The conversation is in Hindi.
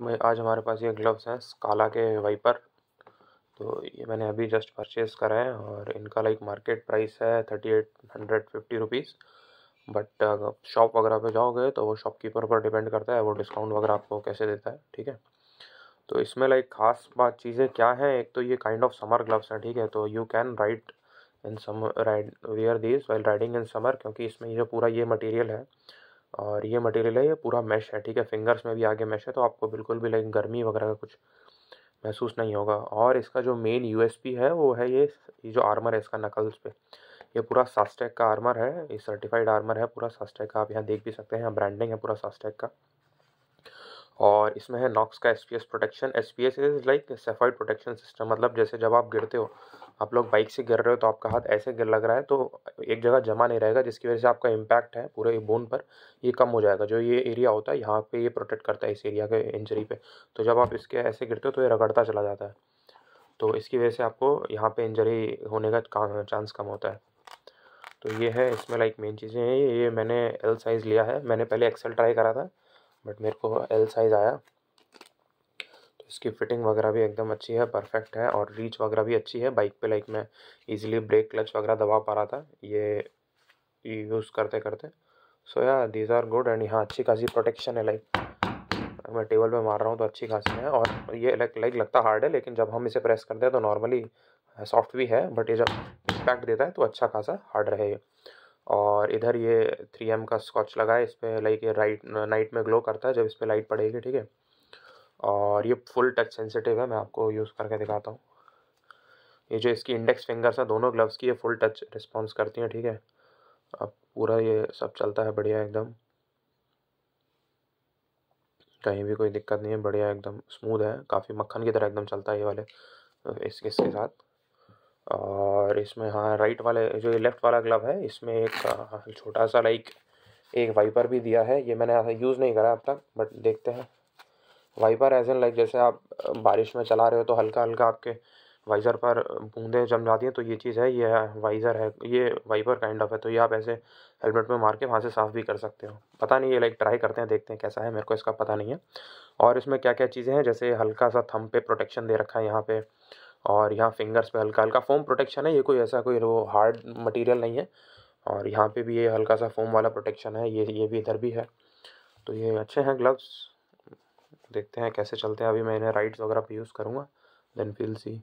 मैं आज हमारे पास ये ग्लव्स हैं स्काला के वाइपर तो ये मैंने अभी जस्ट परचेज़ करा है और इनका लाइक मार्केट प्राइस है thirty eight hundred fifty rupees but shop वगैरह पे जाओगे तो वो शॉपकीपर पर डिपेंड करता है वो डिस्काउंट वगैरह आपको कैसे देता है ठीक है तो इसमें लाइक खास बात चीज़ें क्या हैं एक तो ये काइंड ऑफ समर ग्लव्स हैं ठीक है तो you can ride in summer ride where these well riding in summer क्योंकि इसमें ये जो पूरा ये मटेरियल है और ये मटेरियल है ये पूरा मैश है ठीक है फिंगर्स में भी आगे मैश है तो आपको बिल्कुल भी लाइक गर्मी वगैरह का कुछ महसूस नहीं होगा और इसका जो मेन यू है वो है ये ये जो आर्मर है इसका नकल्स पे ये पूरा सास्टैक का आर्मर है ये सर्टिफाइड आर्मर है पूरा सास्टैक का आप यहाँ देख भी सकते हैं यहाँ ब्रांडिंग है पूरा सास्टैक का और इसमें है नॉक्स का S P S protection S P S is like सेफाइड प्रोटेक्शन सिस्टम मतलब जैसे जब आप गिरते हो आप लोग बाइक से गिर रहे हो तो आपका हाथ ऐसे गिर लग रहा है तो एक जगह जमा नहीं रहेगा जिसकी वजह से आपका इम्पैक्ट है पूरे बोन पर ये कम हो जाएगा जो ये एरिया होता है यहाँ पे ये प्रोटेक्ट करता है इस एरिया के इंजरी पे तो जब आप इसके ऐसे गिरते हो तो ये रगड़ता चला जाता है तो इसकी वजह से आपको यहाँ पर इंजरी होने का चांस कम होता है तो ये है इसमें लाइक मेन चीज़ें हैं ये मैंने एल साइज़ लिया है मैंने पहले एक्सेल ट्राई करा था बट मेरे को एल साइज़ आया तो इसकी फिटिंग वगैरह भी एकदम अच्छी है परफेक्ट है और रीच वगैरह भी अच्छी है बाइक पे लाइक मैं इजीली ब्रेक क्लच वगैरह दबा पा रहा था ये यूज़ करते करते सो या दीज आर गुड एंड यहाँ अच्छी खासी प्रोटेक्शन है लाइक मैं टेबल पे मार रहा हूँ तो अच्छी खासी है और ये लाइक लाइक लगता हार्ड है लेकिन जब हम इसे प्रेस करते हैं तो नॉर्मली सॉफ्ट भी है बट ये जब इम्पैक्ट देता है तो अच्छा खासा हार्ड रहेगा और इधर ये थ्री एम का स्कॉच लगा है इस पर लाइक ये राइट नाइट में ग्लो करता है जब इस पर लाइट पड़ेगी ठीक है और ये फुल टच सेंसिटिव है मैं आपको यूज़ करके दिखाता हूँ ये जो इसकी इंडेक्स फिंगर्स हैं दोनों ग्लव्स की ये फुल टच रिस्पॉन्स करती हैं ठीक है अब पूरा ये सब चलता है बढ़िया एकदम कहीं भी कोई दिक्कत नहीं है बढ़िया एकदम स्मूथ है काफ़ी मक्खन की तरह एकदम चलता है ये वाले इस इसके साथ और इसमें हाँ राइट वाले जो ये लेफ़्ट वाला ग्लव है इसमें एक हाँ, छोटा सा लाइक एक वाइपर भी दिया है ये मैंने यूज़ नहीं करा अब तक बट देखते हैं वाइपर एज एन लाइक जैसे आप बारिश में चला रहे हो तो हल्का हल्का आपके वाइज़र पर बूंदें जम जाती हैं तो ये चीज़ है ये वाइज़र है ये वाइपर काइंड ऑफ है तो ये आप ऐसे हेलमेट में मार के वहाँ से साफ़ भी कर सकते हो पता नहीं ये लाइक ट्राई करते हैं देखते हैं कैसा है मेरे को इसका पता नहीं है और इसमें क्या क्या चीज़ें हैं जैसे हल्का सा थम पे प्रोटेक्शन दे रखा है यहाँ पे और यहाँ फिंगर्स पे हल्का हल्का फोम प्रोटेक्शन है ये कोई ऐसा कोई वो हार्ड मटेरियल नहीं है और यहाँ पे भी ये हल्का सा फोम वाला प्रोटेक्शन है ये ये भी इधर भी है तो ये अच्छे हैं ग्लव्स देखते हैं कैसे चलते हैं अभी मैं इन्हें राइड्स वगैरह पर यूज़ करूँगा देन फील सी